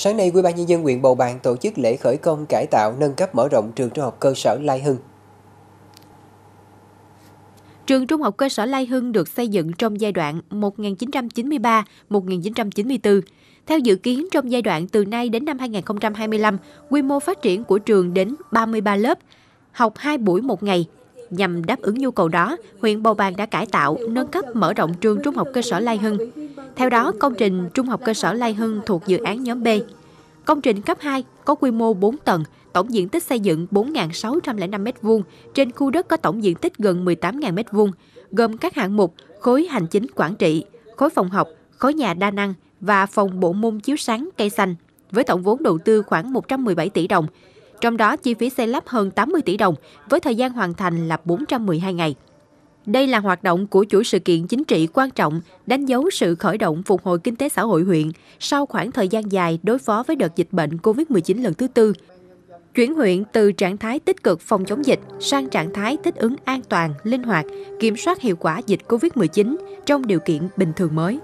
Sáng nay, Ủy ban nhân dân huyện Bầu Bàng tổ chức lễ khởi công cải tạo nâng cấp mở rộng trường trung học cơ sở Lai Hưng. Trường Trung học cơ sở Lai Hưng được xây dựng trong giai đoạn 1993-1994. Theo dự kiến, trong giai đoạn từ nay đến năm 2025, quy mô phát triển của trường đến 33 lớp, học 2 buổi một ngày. Nhằm đáp ứng nhu cầu đó, huyện Bầu Bàng đã cải tạo, nâng cấp mở rộng trường Trung học cơ sở Lai Hưng. Theo đó, công trình Trung học cơ sở Lai Hưng thuộc dự án nhóm B. Công trình cấp 2 có quy mô 4 tầng, tổng diện tích xây dựng 4.605 m2 trên khu đất có tổng diện tích gần 18.000 m2, gồm các hạng mục khối hành chính quản trị, khối phòng học, khối nhà đa năng và phòng bộ môn chiếu sáng cây xanh với tổng vốn đầu tư khoảng 117 tỷ đồng. Trong đó chi phí xây lắp hơn 80 tỷ đồng với thời gian hoàn thành là 412 ngày. Đây là hoạt động của chuỗi sự kiện chính trị quan trọng, đánh dấu sự khởi động phục hồi kinh tế xã hội huyện sau khoảng thời gian dài đối phó với đợt dịch bệnh COVID-19 lần thứ tư. Chuyển huyện từ trạng thái tích cực phòng chống dịch sang trạng thái thích ứng an toàn, linh hoạt, kiểm soát hiệu quả dịch COVID-19 trong điều kiện bình thường mới.